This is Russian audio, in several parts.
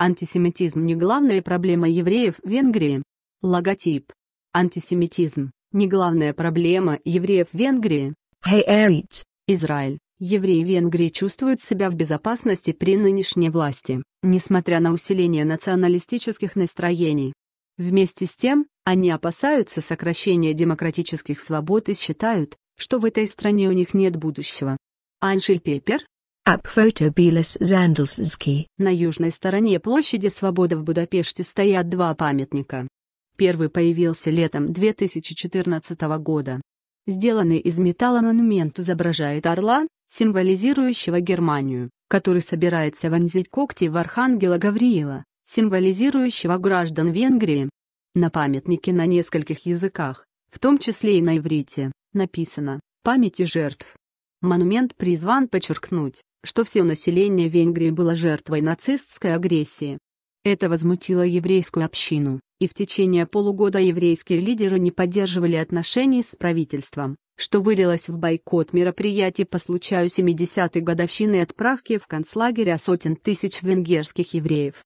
Антисемитизм не главная проблема евреев в Венгрии. Логотип. Антисемитизм не главная проблема евреев в Венгрии. Hey, Erit. Израиль. Евреи Венгрии чувствуют себя в безопасности при нынешней власти, несмотря на усиление националистических настроений. Вместе с тем, они опасаются сокращения демократических свобод и считают, что в этой стране у них нет будущего. Аншель Пеппер, на южной стороне площади Свободы в Будапеште стоят два памятника. Первый появился летом 2014 года. Сделанный из металла монумент изображает орла, символизирующего Германию, который собирается вонзить когти в архангела Гавриила, символизирующего граждан Венгрии. На памятнике на нескольких языках, в том числе и на иврите, написано «Памяти жертв». Монумент призван подчеркнуть, что все население Венгрии было жертвой нацистской агрессии. Это возмутило еврейскую общину, и в течение полугода еврейские лидеры не поддерживали отношений с правительством, что вылилось в бойкот мероприятий по случаю 70-й годовщины отправки в концлагерь сотен тысяч венгерских евреев.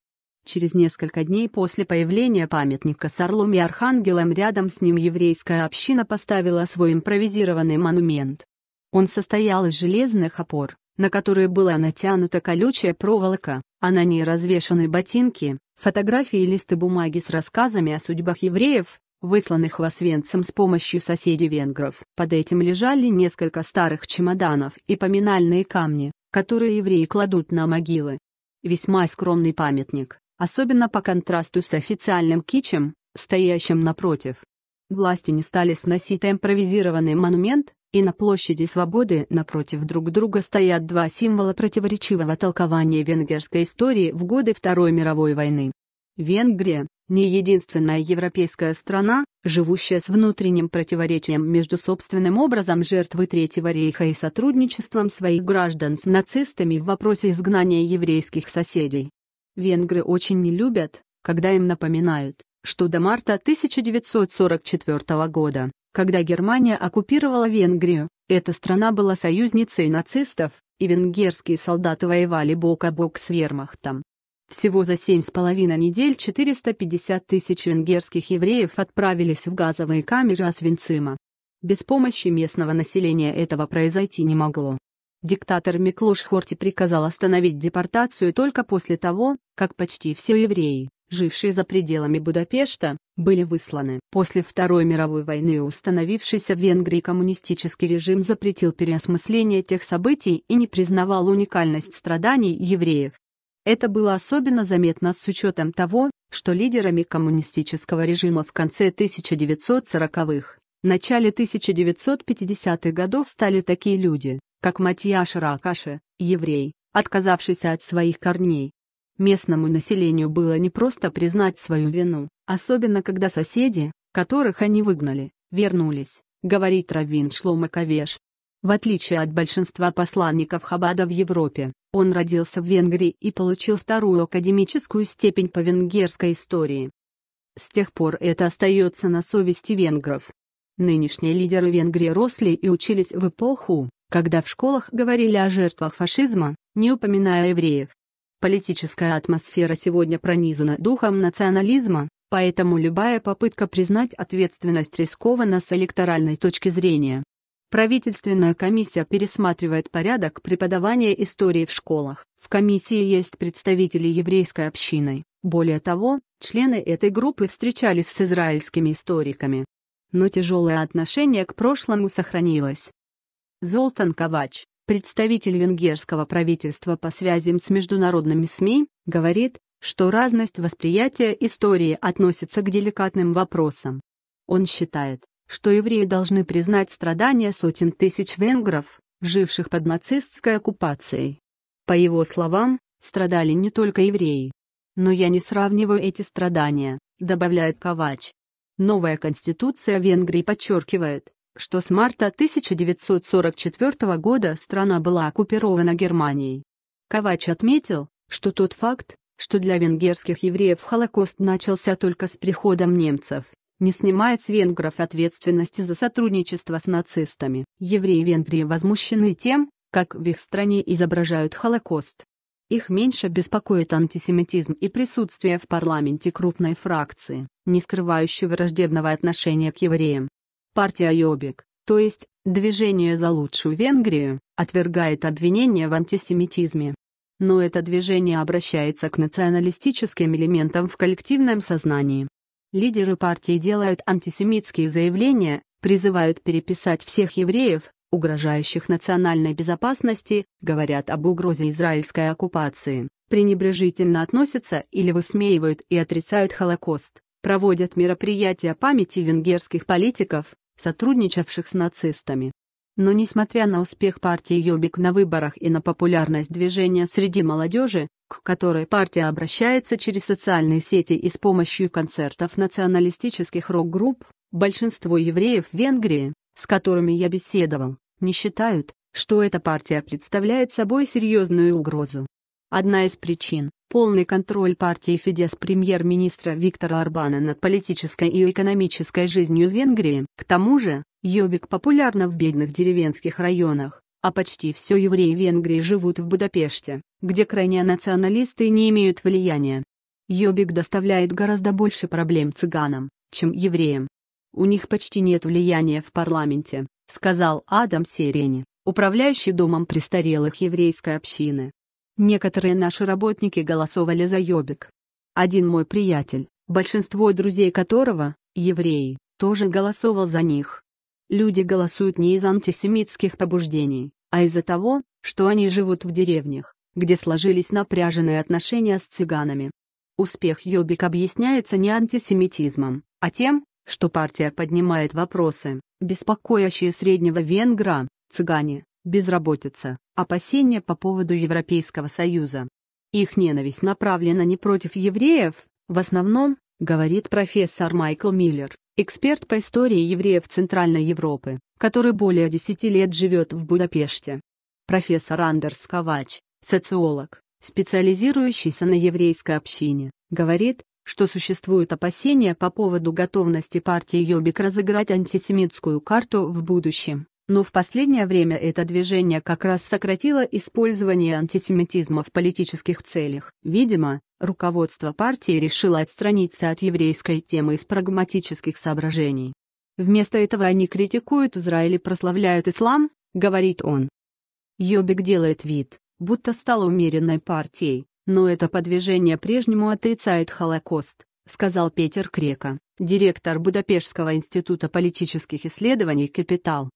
Через несколько дней после появления памятника с орлом и архангелом рядом с ним еврейская община поставила свой импровизированный монумент. Он состоял из железных опор, на которые была натянута колючая проволока, а на ней развешаны ботинки, фотографии и листы бумаги с рассказами о судьбах евреев, высланных в Освенцим с помощью соседей-венгров. Под этим лежали несколько старых чемоданов и поминальные камни, которые евреи кладут на могилы. Весьма скромный памятник, особенно по контрасту с официальным кичем, стоящим напротив. Власти не стали сносить импровизированный монумент, и на площади Свободы напротив друг друга стоят два символа противоречивого толкования венгерской истории в годы Второй мировой войны. Венгрия – не единственная европейская страна, живущая с внутренним противоречием между собственным образом жертвы Третьего рейха и сотрудничеством своих граждан с нацистами в вопросе изгнания еврейских соседей. Венгры очень не любят, когда им напоминают, что до марта 1944 года когда Германия оккупировала Венгрию, эта страна была союзницей нацистов, и венгерские солдаты воевали бок о бок с вермахтом. Всего за семь с половиной недель 450 тысяч венгерских евреев отправились в газовые камеры Освенцима. Без помощи местного населения этого произойти не могло. Диктатор Миклош Хорти приказал остановить депортацию только после того, как почти все евреи, жившие за пределами Будапешта, были высланы. После Второй мировой войны установившийся в Венгрии коммунистический режим запретил переосмысление тех событий и не признавал уникальность страданий евреев. Это было особенно заметно с учетом того, что лидерами коммунистического режима в конце 1940-х, начале 1950-х годов стали такие люди, как Матьяш Ракаши, еврей, отказавшийся от своих корней, Местному населению было непросто признать свою вину, особенно когда соседи, которых они выгнали, вернулись, говорит Равин Шлома Кавеш. В отличие от большинства посланников Хабада в Европе, он родился в Венгрии и получил вторую академическую степень по венгерской истории. С тех пор это остается на совести венгров. Нынешние лидеры Венгрии росли и учились в эпоху, когда в школах говорили о жертвах фашизма, не упоминая евреев. Политическая атмосфера сегодня пронизана духом национализма, поэтому любая попытка признать ответственность рискована с электоральной точки зрения. Правительственная комиссия пересматривает порядок преподавания истории в школах. В комиссии есть представители еврейской общины. Более того, члены этой группы встречались с израильскими историками. Но тяжелое отношение к прошлому сохранилось. Золтан Ковач Представитель венгерского правительства по связям с международными СМИ говорит, что разность восприятия истории относится к деликатным вопросам. Он считает, что евреи должны признать страдания сотен тысяч венгров, живших под нацистской оккупацией. По его словам, страдали не только евреи. Но я не сравниваю эти страдания, добавляет Ковач. Новая конституция Венгрии подчеркивает, что с марта 1944 года страна была оккупирована Германией. Ковач отметил, что тот факт, что для венгерских евреев Холокост начался только с приходом немцев, не снимает с венгров ответственности за сотрудничество с нацистами. Евреи Венгрии возмущены тем, как в их стране изображают Холокост. Их меньше беспокоит антисемитизм и присутствие в парламенте крупной фракции, не скрывающей враждебного отношения к евреям. Партия Йобик, то есть «Движение за лучшую Венгрию», отвергает обвинения в антисемитизме. Но это движение обращается к националистическим элементам в коллективном сознании. Лидеры партии делают антисемитские заявления, призывают переписать всех евреев, угрожающих национальной безопасности, говорят об угрозе израильской оккупации, пренебрежительно относятся или высмеивают и отрицают Холокост, проводят мероприятия памяти венгерских политиков, сотрудничавших с нацистами. Но несмотря на успех партии Йобик на выборах и на популярность движения среди молодежи, к которой партия обращается через социальные сети и с помощью концертов националистических рок-групп, большинство евреев Венгрии, с которыми я беседовал, не считают, что эта партия представляет собой серьезную угрозу. Одна из причин – полный контроль партии Фидес премьер-министра Виктора Орбана над политической и экономической жизнью Венгрии. К тому же, Йобик популярна в бедных деревенских районах, а почти все евреи Венгрии живут в Будапеште, где крайне националисты не имеют влияния. Йобик доставляет гораздо больше проблем цыганам, чем евреям. У них почти нет влияния в парламенте, сказал Адам Сирени, управляющий домом престарелых еврейской общины. Некоторые наши работники голосовали за Йобик. Один мой приятель, большинство друзей которого – евреи, тоже голосовал за них. Люди голосуют не из антисемитских побуждений, а из-за того, что они живут в деревнях, где сложились напряженные отношения с цыганами. Успех Йобик объясняется не антисемитизмом, а тем, что партия поднимает вопросы, беспокоящие среднего венгра, цыгане, безработица, опасения по поводу Европейского Союза. Их ненависть направлена не против евреев, в основном, говорит профессор Майкл Миллер, эксперт по истории евреев Центральной Европы, который более 10 лет живет в Будапеште. Профессор Андерс Ковач, социолог, специализирующийся на еврейской общине, говорит, что существуют опасения по поводу готовности партии Йобик разыграть антисемитскую карту в будущем но в последнее время это движение как раз сократило использование антисемитизма в политических целях. Видимо, руководство партии решило отстраниться от еврейской темы из прагматических соображений. Вместо этого они критикуют Израиль и прославляют ислам, говорит он. Йобик делает вид, будто стал умеренной партией, но это подвижение прежнему отрицает Холокост, сказал Петер Крека, директор Будапештского института политических исследований «Капитал».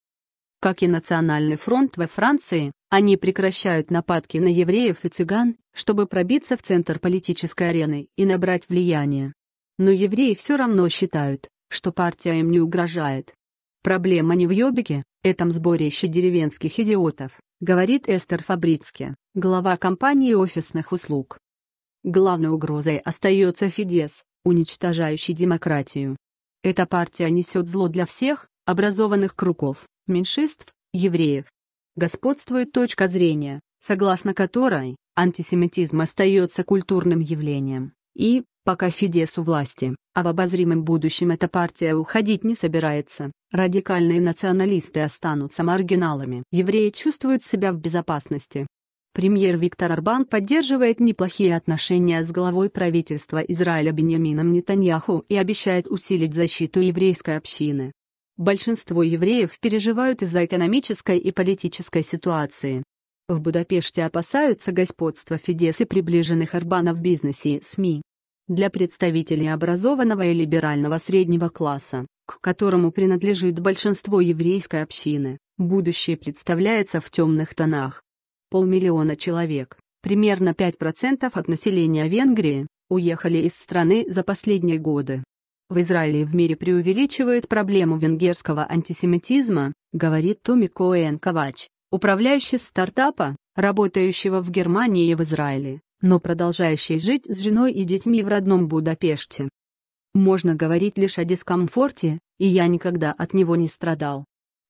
Как и Национальный фронт во Франции, они прекращают нападки на евреев и цыган, чтобы пробиться в центр политической арены и набрать влияние. Но евреи все равно считают, что партия им не угрожает. Проблема не в Йобике, этом сборище деревенских идиотов, говорит Эстер Фабрицке, глава компании офисных услуг. Главной угрозой остается Фидес, уничтожающий демократию. Эта партия несет зло для всех, образованных кругов, меньшинств, евреев, господствует точка зрения, согласно которой антисемитизм остается культурным явлением. И, пока Фидес у власти, а в обозримом будущем эта партия уходить не собирается, радикальные националисты останутся маргиналами. Евреи чувствуют себя в безопасности. Премьер Виктор Арбан поддерживает неплохие отношения с главой правительства Израиля Беньямином Нетаньяху и обещает усилить защиту еврейской общины большинство евреев переживают из-за экономической и политической ситуации. В Будапеште опасаются господства Фидес и приближенных Арбана в бизнесе и СМИ. Для представителей образованного и либерального среднего класса, к которому принадлежит большинство еврейской общины, будущее представляется в темных тонах. Полмиллиона человек, примерно 5% от населения Венгрии, уехали из страны за последние годы в Израиле и в мире преувеличивают проблему венгерского антисемитизма, говорит Томи Коэн Ковач, управляющий стартапа, работающего в Германии и в Израиле, но продолжающий жить с женой и детьми в родном Будапеште. Можно говорить лишь о дискомфорте, и я никогда от него не страдал.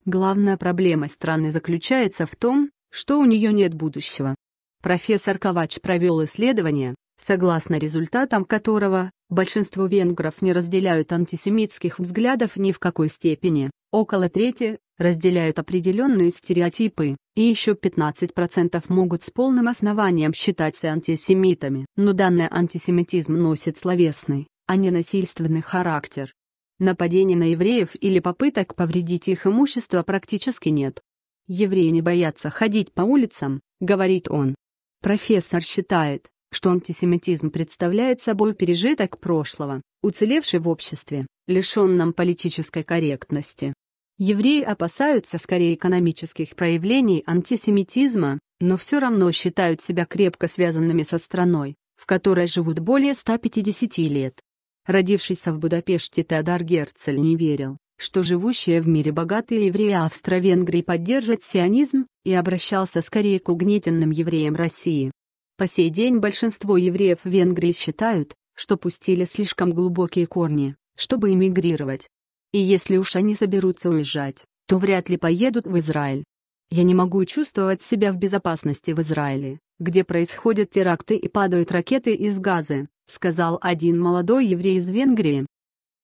Главная проблема страны заключается в том, что у нее нет будущего. Профессор Ковач провел исследование, согласно результатам которого Большинство венгров не разделяют антисемитских взглядов ни в какой степени, около трети разделяют определенные стереотипы, и еще 15% могут с полным основанием считаться антисемитами. Но данный антисемитизм носит словесный, а не насильственный характер. Нападений на евреев или попыток повредить их имущество практически нет. Евреи не боятся ходить по улицам, говорит он. Профессор считает, что антисемитизм представляет собой пережиток прошлого, уцелевший в обществе, лишенном политической корректности. Евреи опасаются скорее экономических проявлений антисемитизма, но все равно считают себя крепко связанными со страной, в которой живут более 150 лет. Родившийся в Будапеште Теодор Герцель не верил, что живущие в мире богатые евреи Австро-Венгрии поддержат сионизм, и обращался скорее к угнетенным евреям России, по сей день большинство евреев Венгрии считают, что пустили слишком глубокие корни, чтобы эмигрировать. И если уж они соберутся уезжать, то вряд ли поедут в Израиль. Я не могу чувствовать себя в безопасности в Израиле, где происходят теракты и падают ракеты из Газы, сказал один молодой еврей из Венгрии.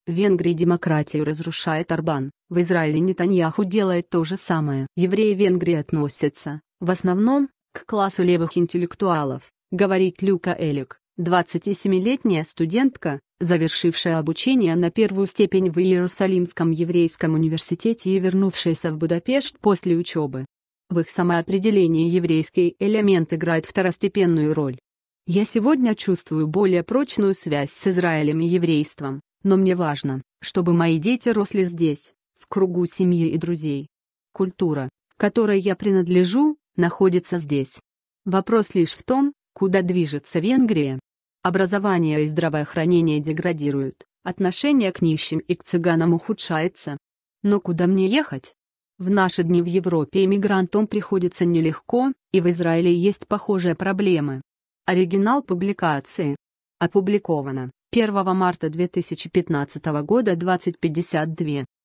В Венгрии демократию разрушает Арбан. в Израиле Нетаньяху делает то же самое. Евреи Венгрии относятся, в основном, к классу левых интеллектуалов, говорит Люка Элик, 27-летняя студентка, завершившая обучение на первую степень в Иерусалимском еврейском университете и вернувшаяся в Будапешт после учебы. В их самоопределении еврейский элемент играет второстепенную роль. Я сегодня чувствую более прочную связь с Израилем и еврейством, но мне важно, чтобы мои дети росли здесь, в кругу семьи и друзей. Культура, которой я принадлежу, находится здесь. Вопрос лишь в том, куда движется Венгрия. Образование и здравоохранение деградируют, отношение к нищим и к цыганам ухудшается. Но куда мне ехать? В наши дни в Европе иммигрантам приходится нелегко, и в Израиле есть похожие проблемы. Оригинал публикации. Опубликовано 1 марта 2015 года 2052.